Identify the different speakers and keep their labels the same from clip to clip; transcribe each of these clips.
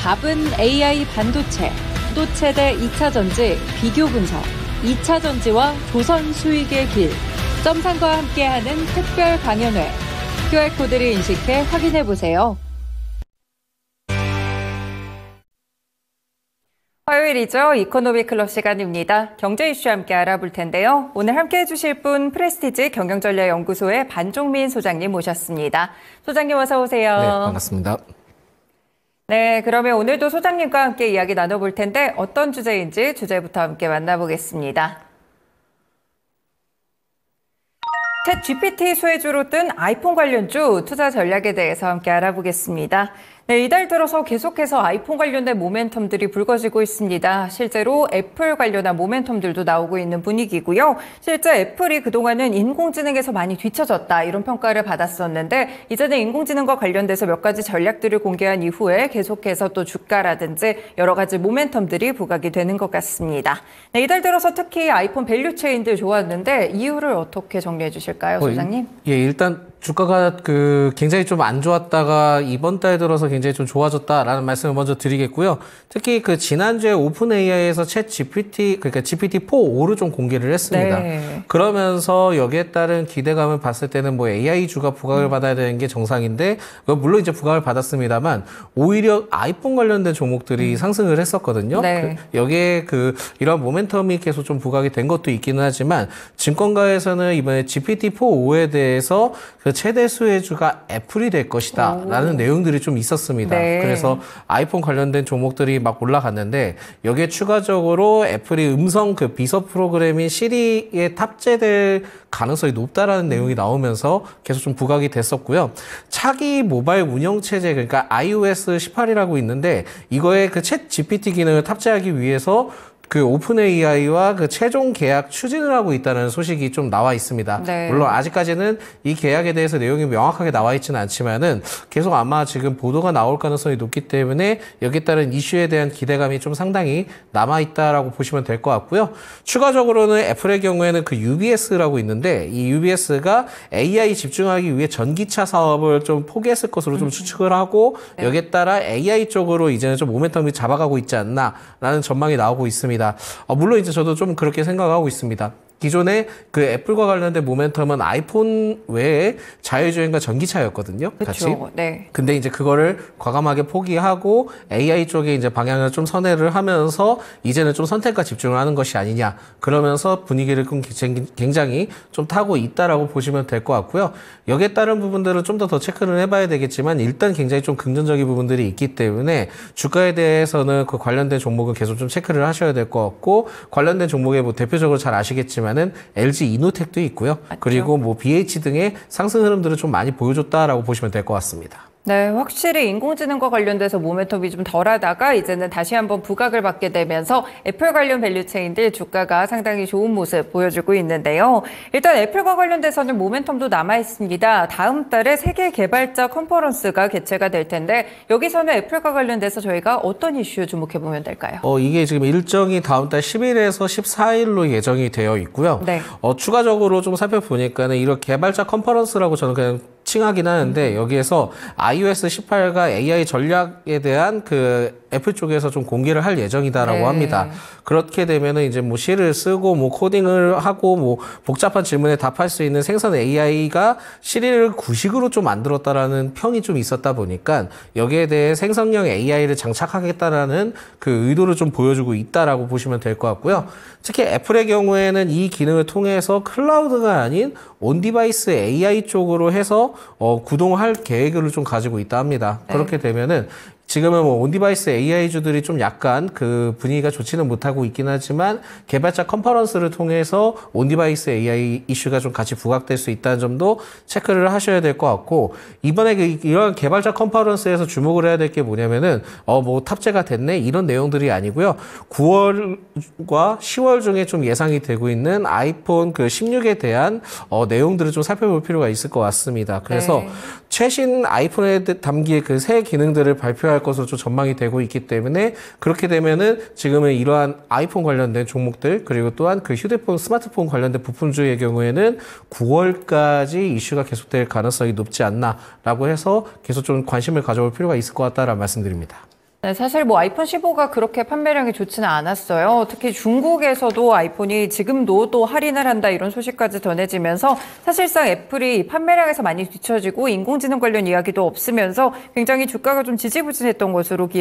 Speaker 1: 답은 AI 반도체, 또체대 2차 전지 비교 분석, 2차 전지와 조선 수익의 길, 점상과 함께하는 특별 강연회, QR코드를 인식해 확인해 보세요. 화요일이죠. 이코노미 클럽 시간입니다. 경제 이슈 함께 알아볼 텐데요. 오늘 함께 해주실 분 프레스티지 경영전략연구소의 반종민 소장님 모셨습니다. 소장님 어서 오세요. 네, 반갑습니다. 네, 그러면 오늘도 소장님과 함께 이야기 나눠볼 텐데 어떤 주제인지 주제부터 함께 만나보겠습니다. 챗 GPT 수혜주로 뜬 아이폰 관련주 투자 전략에 대해서 함께 알아보겠습니다. 네, 이달 들어서 계속해서 아이폰 관련된 모멘텀들이 불거지고 있습니다. 실제로 애플 관련한 모멘텀들도 나오고 있는 분위기고요. 실제 애플이 그동안은 인공지능에서 많이 뒤쳐졌다 이런 평가를 받았었는데 이제는 인공지능과 관련돼서 몇 가지 전략들을 공개한 이후에 계속해서 또 주가라든지 여러 가지 모멘텀들이 부각이 되는 것 같습니다. 네, 이달 들어서 특히 아이폰 밸류체인들 좋았는데 이유를 어떻게 정리해 주실까요, 뭐 소장님? 어,
Speaker 2: 예, 일단 주가가 그 굉장히 좀 안 좋았다가 이번 달 들어서 굉장히 좀 좋아졌다라는 말씀을 먼저 드리겠고요. 특히 그 지난주에 오픈 AI에서 챗 GPT 그러니까 GPT 4 5를 좀 공개를 했습니다. 네. 그러면서 여기에 따른 기대감을 봤을 때는 뭐 AI 주가 부각을 음. 받아야 되는 게 정상인데 뭐 물론 이제 부각을 받았습니다만 오히려 아이폰 관련된 종목들이 음. 상승을 했었거든요. 네. 그 여기에 그 이런 모멘텀이 계속 좀 부각이 된 것도 있기는 하지만 증권가에서는 이번에 GPT 4 5에 대해서 그그 최대 수혜주가 애플이 될 것이다 라는 내용들이 좀 있었습니다. 네. 그래서 아이폰 관련된 종목들이 막 올라갔는데 여기에 추가적으로 애플이 음성 그 비서 프로그램인 시리에 탑재될 가능성이 높다라는 내용이 나오면서 계속 좀 부각이 됐었고요. 차기 모바일 운영 체제 그러니까 iOS 18이라고 있는데 이거에 그 챗 GPT 기능을 탑재하기 위해서 그 오픈 AI와 그 최종 계약 추진을 하고 있다는 소식이 좀 나와 있습니다. 네. 물론 아직까지는 이 계약에 대해서 내용이 명확하게 나와 있지는 않지만은 계속 아마 지금 보도가 나올 가능성이 높기 때문에 여기에 따른 이슈에 대한 기대감이 좀 상당히 남아 있다라고 보시면 될 것 같고요. 추가적으로는 애플의 경우에는 그 UBS라고 있는데 이 UBS가 AI 집중하기 위해 전기차 사업을 좀 포기했을 것으로 좀 추측을 하고 음. 네. 여기에 따라 AI 쪽으로 이제는 좀 모멘텀이 잡아가고 있지 않나라는 전망이 나오고 있습니다. 같습니다. 어, 물론 이제 저도 좀 그렇게 생각하고 있습니다. 기존에 그 애플과 관련된 모멘텀은 아이폰 외에 자율주행과 전기차였거든요. 그쵸, 같이. 네. 근데 이제 그거를 과감하게 포기하고 AI 쪽에 이제 방향을 좀 선회를 하면서 이제는 좀 선택과 집중을 하는 것이 아니냐. 그러면서 분위기를 굉장히 좀 타고 있다라고 보시면 될 것 같고요. 여기에 따른 부분들은 좀 더 더 체크를 해봐야 되겠지만 일단 굉장히 좀 긍정적인 부분들이 있기 때문에 주가에 대해서는 그 관련된 종목은 계속 좀 체크를 하셔야 될 것 같고 관련된 종목에뭐 대표적으로 잘 아시겠지만 보면은 LG 이노텍도 있고요. 맞죠? 그리고 뭐 BH 등의 상승 흐름들을 좀 많이 보여줬다라고 보시면 될 것 같습니다.
Speaker 1: 네, 확실히 인공지능과 관련돼서 모멘텀이 좀 덜하다가 이제는 다시 한번 부각을 받게 되면서 애플 관련 밸류체인들 주가가 상당히 좋은 모습 보여주고 있는데요. 일단 애플과 관련돼서는 모멘텀도 남아 있습니다. 다음 달에 세계 개발자 컨퍼런스가 개최가 될 텐데 여기서는 애플과 관련돼서 저희가 어떤 이슈 주목해 보면 될까요?
Speaker 2: 어, 이게 지금 일정이 다음 달 10일에서 14일로 예정이 되어 있고요. 네. 어, 추가적으로 좀 살펴보니까는 이런 개발자 컨퍼런스라고 저는 그냥 칭하긴 하는데 여기에서 iOS 18과 AI 전략에 대한 그 애플 쪽에서 좀 공개를 할 예정이다라고 네. 합니다. 그렇게 되면은 이제 뭐 시를 쓰고 뭐 코딩을 하고 뭐 복잡한 질문에 답할 수 있는 생선 AI가 시리를 구식으로 좀 만들었다라는 평이 좀 있었다 보니까 여기에 대해 생성형 AI를 장착하겠다라는 그 의도를 좀 보여주고 있다라고 보시면 될 것 같고요. 특히 애플의 경우에는 이 기능을 통해서 클라우드가 아닌 온디바이스 AI 쪽으로 해서 어, 구동할 계획을 좀 가지고 있다 합니다. 네. 그렇게 되면은 지금은 뭐 온디바이스 AI주들이 좀 약간 그 분위기가 좋지는 못하고 있긴 하지만 개발자 컨퍼런스를 통해서 온디바이스 AI 이슈가 좀 같이 부각될 수 있다는 점도 체크를 하셔야 될 것 같고 이번에 그 이런 개발자 컨퍼런스에서 주목을 해야 될 게 뭐냐면은 어 뭐 탑재가 됐네 이런 내용들이 아니고요. 9월과 10월 중에 좀 예상이 되고 있는 아이폰 그 16에 대한 어 내용들을 좀 살펴볼 필요가 있을 것 같습니다. 그래서 네. 최신 아이폰에 담길 그새 기능들을 발표할 올라갈 것으로 전망이 되고 있기 때문에 그렇게 되면은 지금은 이러한 아이폰 관련된 종목들 그리고 또한 그 휴대폰 스마트폰 관련된 부품주의 경우에는 9월까지 이슈가 계속될 가능성이 높지 않나라고 해서 계속 좀 관심을 가져볼 필요가 있을 것 같다라는 말씀드립니다.
Speaker 1: 네, 사실 뭐 아이폰 15가 그렇게 판매량이 좋지는 않았어요. 특히 중국에서도 아이폰이 지금도 또 할인을 한다 이런 소식까지 전해지면서 사실상 애플이 판매량에서 많이 뒤처지고 인공지능 관련 이야기도 없으면서 굉장히 주가가 좀 지지부진했던 것으로 기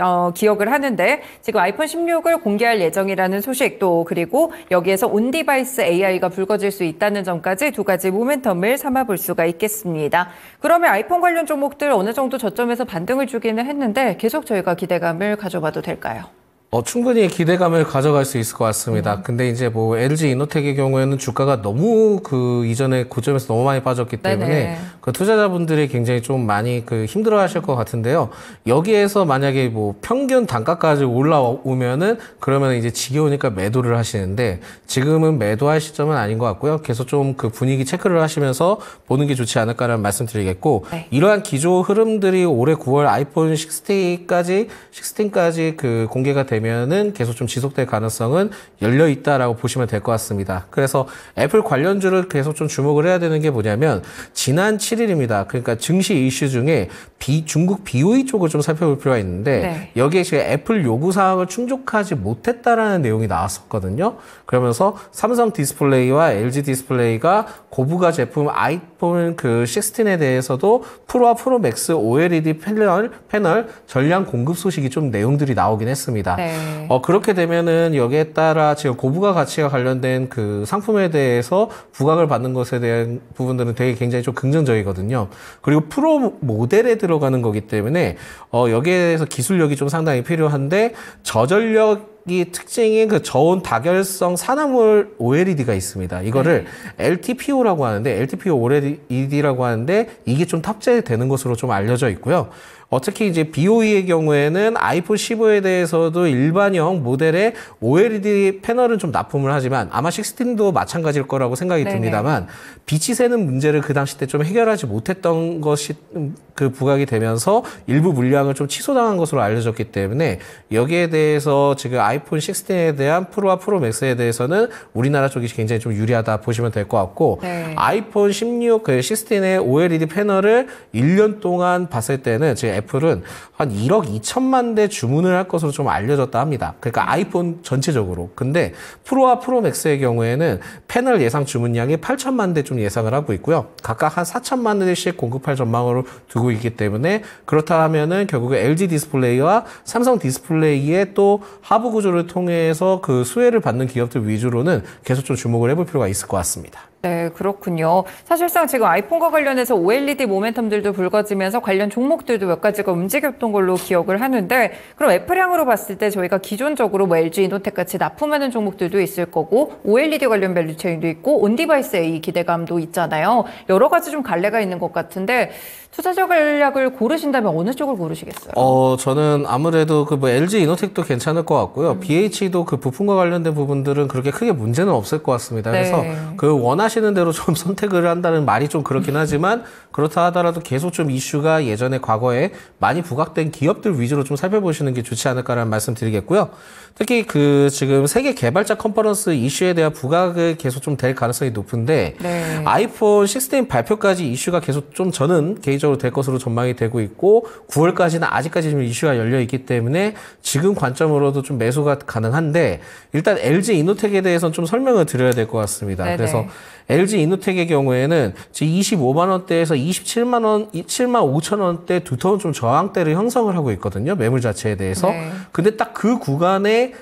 Speaker 1: 어, 기억을 하는데 지금 아이폰 16을 공개할 예정이라는 소식 도 그리고 여기에서 온 디바이스 AI가 불거질 수 있다는 점까지 두 가지 모멘텀을 삼아볼 수가 있겠습니다. 그러면 아이폰 관련 종목들 어느 정도 저점에서 반등을 주기는 했는데 계속 저희가 기대감을 가져봐도 될까요?
Speaker 2: 어, 충분히 기대감을 가져갈 수 있을 것 같습니다. 음. 근데 이제 뭐 LG 이노텍의 경우에는 주가가 너무 그 이전에 고점에서 너무 많이 빠졌기 때문에 네네. 그 투자자분들이 굉장히 좀 많이 그 힘들어 하실 것 같은데요. 여기에서 만약에 뭐 평균 단가까지 올라오면은 그러면 이제 지겨우니까 매도를 하시는데 지금은 매도할 시점은 아닌 것 같고요. 계속 좀 그 분위기 체크를 하시면서 보는 게 좋지 않을까라는 말씀드리겠고 네. 이러한 기조 흐름들이 올해 9월 아이폰 6까지 16까지 그 공개가 되면 되면은 계속 좀 지속될 가능성은 열려 있다라고 보시면 될 것 같습니다. 그래서 애플 관련주를 계속 좀 주목을 해야 되는 게 뭐냐면 지난 7일입니다. 그러니까 증시 이슈 중에 비, 중국 BOE 쪽을 좀 살펴볼 필요가 있는데 네. 여기에 지금 애플 요구 사항을 충족하지 못했다라는 내용이 나왔었거든요. 그러면서 삼성 디스플레이와 LG 디스플레이가 고부가 제품 아이폰 그 16에 대해서도 프로와 프로 맥스 OLED 패널, 패널 전량 공급 소식이 좀 내용들이 나오긴 했습니다. 네. 어, 그렇게 되면은 여기에 따라 지금 고부가 가치와 관련된 그 상품에 대해서 부각을 받는 것에 대한 부분들은 되게 굉장히 좀 긍정적이거든요. 그리고 프로 모델에 들어 하늘로 가는 거기 때문에 어, 여기에 대해서 기술력이 좀 상당히 필요한데 저전력 이 특징인 그 저온 다결성 산화물 OLED가 있습니다. 이거를 네. LTPO라고 하는데 LTPO OLED라고 하는데 이게 좀 탑재되는 것으로 좀 알려져 있고요. 어, 특히 이제 BOE의 경우에는 아이폰 15에 대해서도 일반형 모델의 OLED 패널은 좀 납품을 하지만 아마 16도 마찬가지일 거라고 생각이 네네. 듭니다만 빛이 새는 문제를 그 당시 때 좀 해결하지 못했던 것이 음, 그 부각이 되면서 일부 물량을 좀 취소당한 것으로 알려졌기 때문에 여기에 대해서 지금 아이폰 16에 대한 프로와 프로 맥스에 대해서는 우리나라 쪽이 굉장히 좀 유리하다 보시면 될 것 같고 네. 아이폰 16, 그 16의 OLED 패널을 1년 동안 봤을 때는 지금 애플은 한 1억 2천만 대 주문을 할 것으로 좀 알려졌다 합니다. 그러니까 아이폰 전체적으로. 근데 프로와 프로맥스의 경우에는 패널 예상 주문량이 8천만 대 좀 예상을 하고 있고요. 각각 한 4천만 대씩 공급할 전망으로 두고 있기 때문에 그렇다면은 결국에 LG 디스플레이와 삼성 디스플레이의 또 하부 구조를 통해서 그 수혜를 받는 기업들 위주로는 계속 좀 주목을 해볼 필요가 있을 것 같습니다.
Speaker 1: 네, 그렇군요. 사실상 지금 아이폰과 관련해서 OLED 모멘텀들도 불거지면서 관련 종목들도 몇 가지가 움직였던 걸로 기억을 하는데 그럼 애플향으로 봤을 때 저희가 기존적으로 뭐 LG 이노텍 같이 납품하는 종목들도 있을 거고 OLED 관련 밸류 체인도 있고 온디바이스의 이 기대감도 있잖아요. 여러 가지 좀 갈래가 있는 것 같은데 투자적 전략을 고르신다면 어느 쪽을 고르시겠어요?
Speaker 2: 어, 저는 아무래도 그 뭐 LG 이노텍도 괜찮을 것 같고요. 음. BH도 그 부품과 관련된 부분들은 그렇게 크게 문제는 없을 것 같습니다. 네. 그래서 그 원하시 하시는 대로 좀 선택을 한다는 말이 좀 그렇긴 하지만 그렇다 하더라도 계속 좀 이슈가 예전에 과거에 많이 부각된 기업들 위주로 좀 살펴보시는 게 좋지 않을까라는 말씀 드리겠고요. 특히 그 지금 세계 개발자 컨퍼런스 이슈에 대한 부각을 계속 좀 될 가능성이 높은데 네. 아이폰 16 발표까지 이슈가 계속 좀 저는 개인적으로 될 것으로 전망이 되고 있고 9월까지는 아직까지 좀 이슈가 열려 있기 때문에 지금 관점으로도 좀 매수가 가능한데 일단 LG 이노텍에 대해서는 좀 설명을 드려야 될 것 같습니다. 네네. 네. 그래서 LG 이노텍의 경우에는 25만 원대에서 27만 원, 7만 5천 원대 두터운 좀 저항대를 형성을 하고 있거든요. 매물 자체에 대해서. 네. 근데 딱 그 구간에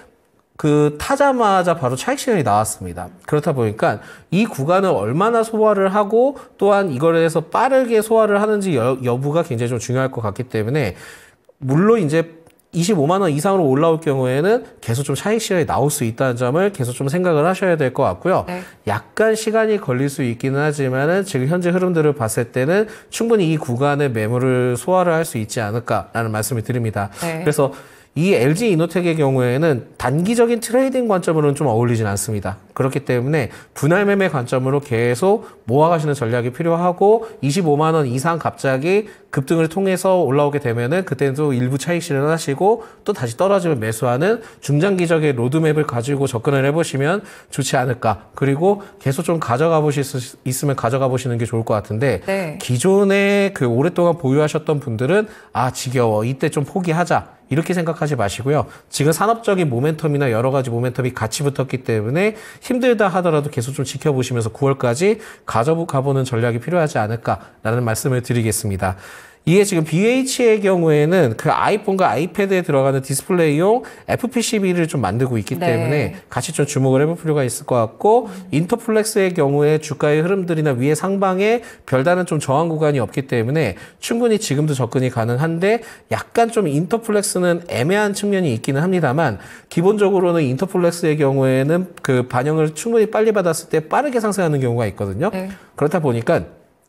Speaker 2: 그 타자마자 바로 차익 실현이 나왔습니다. 그렇다 보니까 이 구간을 얼마나 소화를 하고 또한 이거를 해서 빠르게 소화를 하는지 여, 부가 굉장히 좀 중요할 것 같기 때문에 물론 이제 25만 원 이상으로 올라올 경우에는 계속 좀 차익 실현이 나올 수 있다는 점을 계속 좀 생각을 하셔야 될 것 같고요. 네. 약간 시간이 걸릴 수 있기는 하지만은 지금 현재 흐름들을 봤을 때는 충분히 이 구간의 매물을 소화를 할 수 있지 않을까라는 말씀을 드립니다. 네. 그래서 이 LG 이노텍의 경우에는 단기적인 트레이딩 관점으로는 좀 어울리진 않습니다. 그렇기 때문에 분할 매매 관점으로 계속 모아가시는 전략이 필요하고 25만 원 이상 갑자기 급등을 통해서 올라오게 되면은 그때는 또 일부 차익 실현하시고 또 다시 떨어지면 매수하는 중장기적인 로드맵을 가지고 접근을 해보시면 좋지 않을까. 그리고 계속 좀 가져가 보실 수 있으면 가져가 보시는 게 좋을 것 같은데 네. 기존에 그 오랫동안 보유하셨던 분들은 아 지겨워 이때 좀 포기하자. 이렇게 생각하지 마시고요. 지금 산업적인 모멘텀이나 여러 가지 모멘텀이 같이 붙었기 때문에 힘들다 하더라도 계속 좀 지켜보시면서 9월까지 가져가보는 전략이 필요하지 않을까라는 말씀을 드리겠습니다. 이게 지금 BH의 경우에는 그 아이폰과 아이패드에 들어가는 디스플레이용 FPCB를 좀 만들고 있기 네. 때문에 같이 좀 주목을 해볼 필요가 있을 것 같고 인터플렉스의 경우에 주가의 흐름들이나 위에 상방에 별다른 좀 저항 구간이 없기 때문에 충분히 지금도 접근이 가능한데 약간 좀 인터플렉스는 애매한 측면이 있기는 합니다만 기본적으로는 인터플렉스의 경우에는 그 반영을 충분히 빨리 받았을 때 빠르게 상승하는 경우가 있거든요. 네. 그렇다 보니까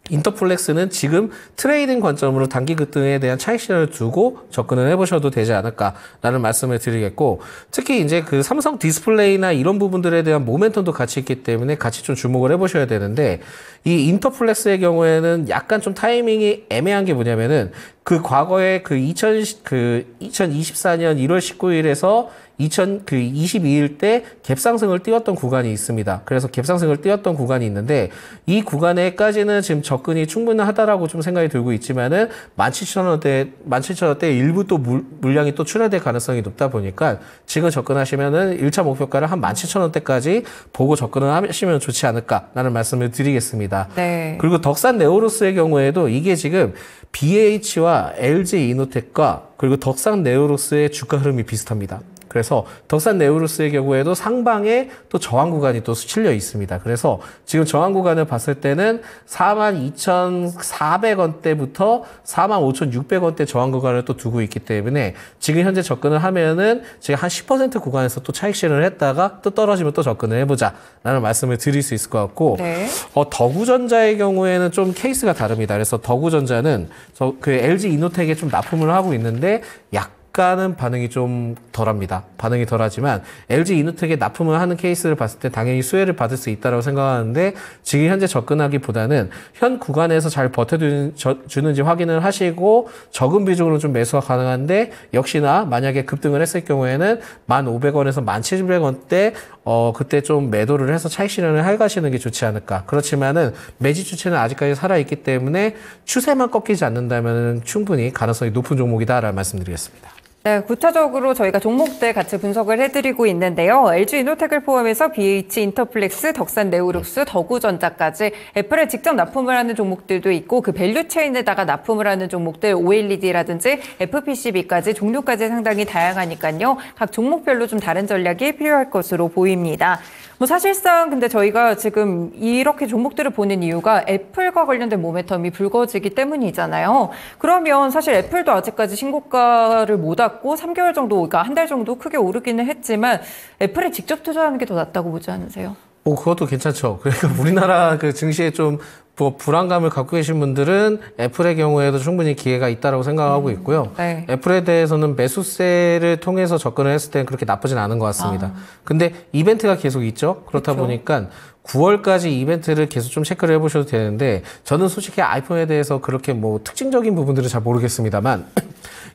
Speaker 2: 인터플렉스는 지금 트레이딩 관점으로 단기 급등에 대한 차익 시현을 두고 접근을 해보셔도 되지 않을까라는 말씀을 드리겠고 특히 이제 그 삼성 디스플레이나 이런 부분들에 대한 모멘텀도 같이 있기 때문에 같이 좀 주목을 해보셔야 되는데 이 인터플렉스의 경우에는 약간 좀 타이밍이 애매한 게 뭐냐면은 그 과거에 그 2000, 그 2024년 1월 19일에서 2022일 그 때 갭상승을 띄웠던 구간이 있습니다. 그래서 갭상승을 띄웠던 구간이 있는데 이 구간에까지는 지금 접근이 충분하다라고 좀 생각이 들고 있지만은 17,000원대 17,000원대 일부 또 물, 물량이 또 출하될 가능성이 높다 보니까 지금 접근하시면은 1차 목표가를 한 17,000원대까지 보고 접근을 하시면 좋지 않을까라는 말씀을 드리겠습니다. 네. 그리고 덕산 네오로스의 경우에도 이게 지금 BH와 LG 이노텍과 그리고 덕산 네오로스의 주가 흐름이 비슷합니다. 그래서 덕산 네우루스의 경우에도 상방에 또 저항 구간이 또실려 있습니다. 그래서 지금 저항 구간을 봤을 때는 42,400원대부터 45,600원대 저항 구간을 또 두고 있기 때문에 지금 현재 접근을 하면은 제가 한 10% 구간에서 또 차익 실현을 했다가 또 떨어지면 또 접근을 해보자라는 말씀을 드릴 수 있을 것 같고 네. 어, 더구전자의 경우에는 좀 케이스가 다릅니다. 그래서 더구전자는 저그 LG 이노텍에 좀 납품을 하고 있는데 약간 약간은 반응이 좀 덜합니다. 반응이 덜하지만 LG 이누텍에 납품을 하는 케이스를 봤을 때 당연히 수혜를 받을 수 있다고 생각하는데 지금 현재 접근하기보다는 현 구간에서 잘 버텨주는지 확인을 하시고 적은 비중으로 좀 매수가 가능한데 역시나 만약에 급등을 했을 경우에는 1,500원에서 1,700원대 어 그때 좀 매도를 해서 차익 실현을 해가시는 게 좋지 않을까. 그렇지만은 매지 추체는 아직까지 살아있기 때문에 추세만 꺾이지 않는다면 충분히 가능성이 높은 종목이다라는 말씀드리겠습니다.
Speaker 1: 네, 구체적으로 저희가 종목들 같이 분석을 해드리고 있는데요. LG 이노텍을 포함해서 BH 인터플렉스, 덕산 네오룩스, 네. 더구전자까지 애플에 직접 납품을 하는 종목들도 있고 그 밸류체인에다가 납품을 하는 종목들 OLED라든지 FPCB까지 종류까지 상당히 다양하니까요. 각 종목별로 좀 다른 전략이 필요할 것으로 보입니다. 뭐 사실상 근데 저희가 지금 이렇게 종목들을 보는 이유가 애플과 관련된 모멘텀이 불거지기 때문이잖아요. 그러면 사실 애플도 아직까지 신고가를 못 하고 올랐고 3개월 정도, 그러니까 한 달 정도 크게 오르기는 했지만 애플에 직접 투자하는 게 더 낫다고 보지 않으세요?
Speaker 2: 뭐 그것도 괜찮죠. 그러니까 우리나라 그 증시에 좀뭐 불안감을 갖고 계신 분들은 애플의 경우에도 충분히 기회가 있다라고 생각하고 음, 있고요. 음, 네. 애플에 대해서는 매수세를 통해서 접근을 했을 때 그렇게 나쁘진 않은 것 같습니다. 아. 근데 이벤트가 계속 있죠. 그렇다 그렇 보니까 9월까지 이벤트를 계속 좀 체크를 해보셔도 되는데 저는 솔직히 아이폰에 대해서 그렇게 뭐 특징적인 부분들을 잘 모르겠습니다만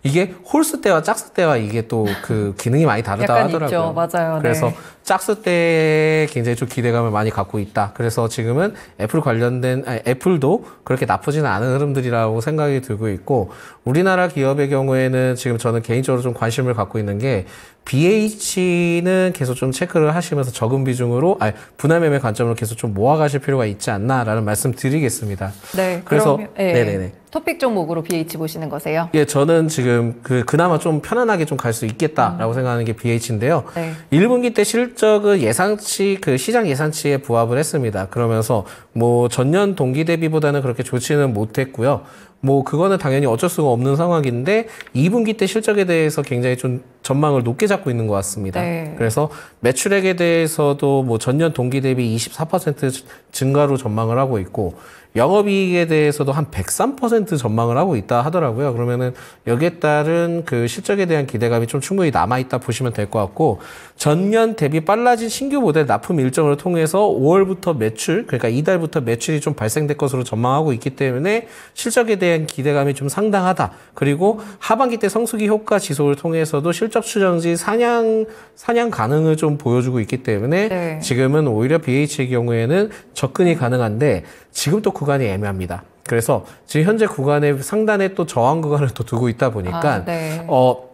Speaker 2: 이게 홀수 때와 짝수 때와 이게 또 그 기능이 많이 다르다 약간 하더라고요. 있죠. 맞아요. 네. 그래서 네. 짝수 때에 굉장히 좀 기대감을 많이 갖고 있다. 그래서 지금은 애플 관련된 아니, 애플도 그렇게 나쁘지는 않은 흐름들이라고 생각이 들고 있고 우리나라 기업의 경우에는 지금 저는 개인적으로 좀 관심을 갖고 있는 게 BH는 계속 좀 체크를 하시면서 적은 비중으로 아니, 분할 매매 관점으로 계속 좀 모아가실 필요가 있지 않나라는 말씀 드리겠습니다.
Speaker 1: 네. 그래서 그럼, 예. 네네네. 토픽 종목으로 BH 보시는 거세요?
Speaker 2: 예, 저는 지금 그 그나마 좀 편안하게 좀 갈 수 있겠다라고 음. 생각하는 게 BH인데요. 네. 1분기 때 실적은 예상치 그 시장 예상치에 부합을 했습니다. 그러면서 뭐 전년 동기 대비보다는 그렇게 좋지는 못했고요. 뭐 그거는 당연히 어쩔 수가 없는 상황인데 2분기 때 실적에 대해서 굉장히 좀 전망을 높게 잡고 있는 것 같습니다. 네. 그래서 매출액에 대해서도 뭐 전년 동기 대비 24% 증가로 전망을 하고 있고 영업이익에 대해서도 한 103% 전망을 하고 있다 하더라고요. 그러면은 여기에 따른 그 실적에 대한 기대감이 좀 충분히 남아있다 보시면 될 것 같고 전년 대비 빨라진 신규 모델 납품 일정을 통해서 5월부터 매출 그러니까 이달부터 매출이 좀 발생될 것으로 전망하고 있기 때문에 실적에 대한 기대감이 좀 상당하다. 그리고 하반기 때 성수기 효과 지속을 통해서도 실적 추정지 상향 상향 가능을 좀 보여주고 있기 때문에 네. 지금은 오히려 BH의 경우에는 접근이 가능한데 지금도 구간이 애매합니다. 그래서 지금 현재 구간의 상단에 또 저항 구간을 또 두고 있다 보니까 아, 네. 어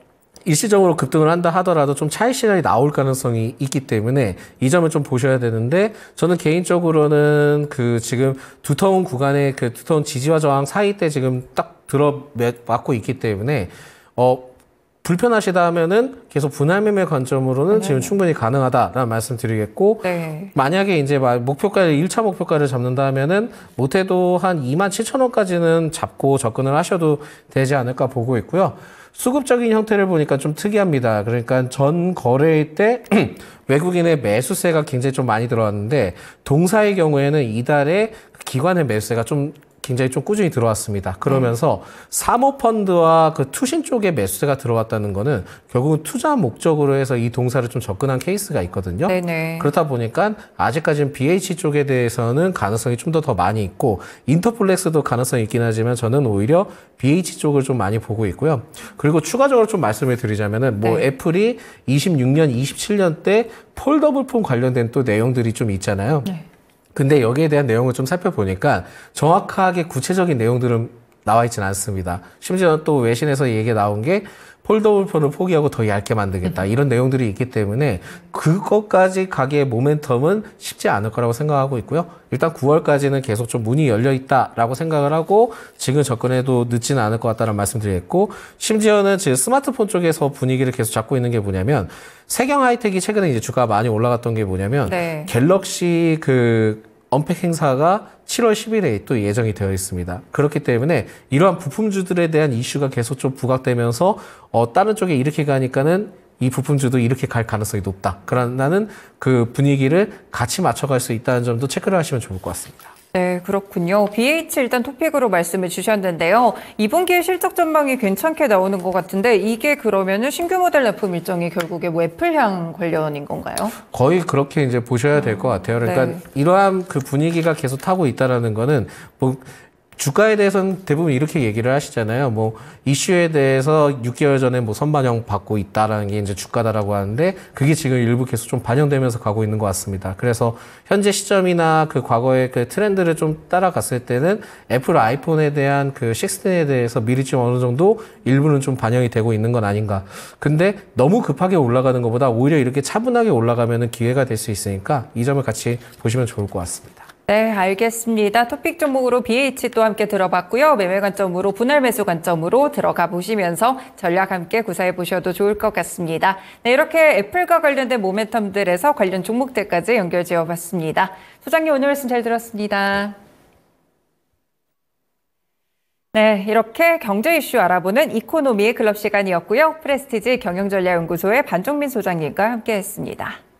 Speaker 2: 일시적으로 급등을 한다 하더라도 좀 차익 시간이 나올 가능성이 있기 때문에 이 점을 좀 보셔야 되는데 저는 개인적으로는 그 지금 두터운 구간의 그 두터운 지지와 저항 사이 때 지금 딱 들어 맞고 있기 때문에 어 불편하시다 하면은 계속 분할매매 관점으로는 네. 지금 충분히 가능하다라는 말씀 드리겠고 네. 만약에 이제 목표가를 1차 목표가를 잡는다 하면은 못해도 한 2만 7천 원까지는 잡고 접근을 하셔도 되지 않을까 보고 있고요. 수급적인 형태를 보니까 좀 특이합니다. 그러니까 전 거래일 때 외국인의 매수세가 굉장히 좀 많이 들어왔는데 동사의 경우에는 이달에 기관의 매수세가 좀 굉장히 좀 꾸준히 들어왔습니다. 그러면서 사모펀드와 그 투신 쪽에 매수세가 들어왔다는 거는 결국은 투자 목적으로 해서 이 동사를 좀 접근한 케이스가 있거든요.
Speaker 1: 네네. 그렇다
Speaker 2: 보니까 아직까지는 BH 쪽에 대해서는 가능성이 좀 더더 더 많이 있고 인터플렉스도 가능성이 있긴 하지만 저는 오히려 BH 쪽을 좀 많이 보고 있고요. 그리고 추가적으로 좀 말씀을 드리자면은 뭐 네. 애플이 26년, 27년 때 폴더블폰 관련된 또 내용들이 좀 있잖아요. 네. 근데 여기에 대한 내용을 좀 살펴보니까 정확하게 구체적인 내용들은 나와 있지는 않습니다. 심지어 또 외신에서 얘기 나온 게 폴더블폰을 포기하고 더 얇게 만들겠다 음. 이런 내용들이 있기 때문에 그것까지 가게의 모멘텀은 쉽지 않을 거라고 생각하고 있고요. 일단 9월까지는 계속 좀 문이 열려 있다라고 생각을 하고 지금 접근해도 늦지는 않을 것 같다는 말씀드렸고 심지어는 지금 스마트폰 쪽에서 분위기를 계속 잡고 있는 게 뭐냐면 세경 하이텍이 최근에 이제 주가 많이 올라갔던 게 뭐냐면 네. 갤럭시 그 언팩 행사가 7월 10일에 또 예정이 되어 있습니다. 그렇기 때문에 이러한 부품주들에 대한 이슈가 계속 좀 부각되면서 어, 다른 쪽에 이렇게 가니까는 이 부품주도 이렇게 갈 가능성이 높다. 그러나는 그 분위기를 같이 맞춰갈 수 있다는 점도 체크를 하시면 좋을 것 같습니다.
Speaker 1: 네, 그렇군요. BH 일단 토픽으로 말씀을 주셨는데요. 이분 기회 실적 전망이 괜찮게 나오는 것 같은데 이게 그러면은 신규 모델 납품 일정이 결국에 뭐 애플향 관련인 건가요?
Speaker 2: 거의 그렇게 이제 보셔야 될 것 같아요. 그러니까 네. 이러한 그 분위기가 계속 타고 있다라는 거는 뭐 주가에 대해서는 대부분 이렇게 얘기를 하시잖아요. 뭐 이슈에 대해서 6개월 전에 뭐 선반영 받고 있다라는 게 이제 주가다라고 하는데 그게 지금 일부 계속 좀 반영되면서 가고 있는 것 같습니다. 그래서 현재 시점이나 그 과거의 그 트렌드를 좀 따라갔을 때는 애플 아이폰에 대한 그 6에 대해서 미리 좀 어느 정도 일부는 좀 반영이 되고 있는 건 아닌가. 근데 너무 급하게 올라가는 것보다 오히려 이렇게 차분하게 올라가면은 기회가 될 수 있으니까 이 점을 같이 보시면 좋을 것 같습니다.
Speaker 1: 네, 알겠습니다. 토픽 종목으로 BH도 함께 들어봤고요. 매매 관점으로 분할 매수 관점으로 들어가 보시면서 전략 함께 구사해 보셔도 좋을 것 같습니다. 네, 이렇게 애플과 관련된 모멘텀들에서 관련 종목들까지 연결 지어봤습니다. 소장님 오늘 말씀 잘 들었습니다. 네, 이렇게 경제 이슈 알아보는 이코노미의 클럽 시간이었고요. 프레스티지 경영전략연구소의 반종민 소장님과 함께했습니다.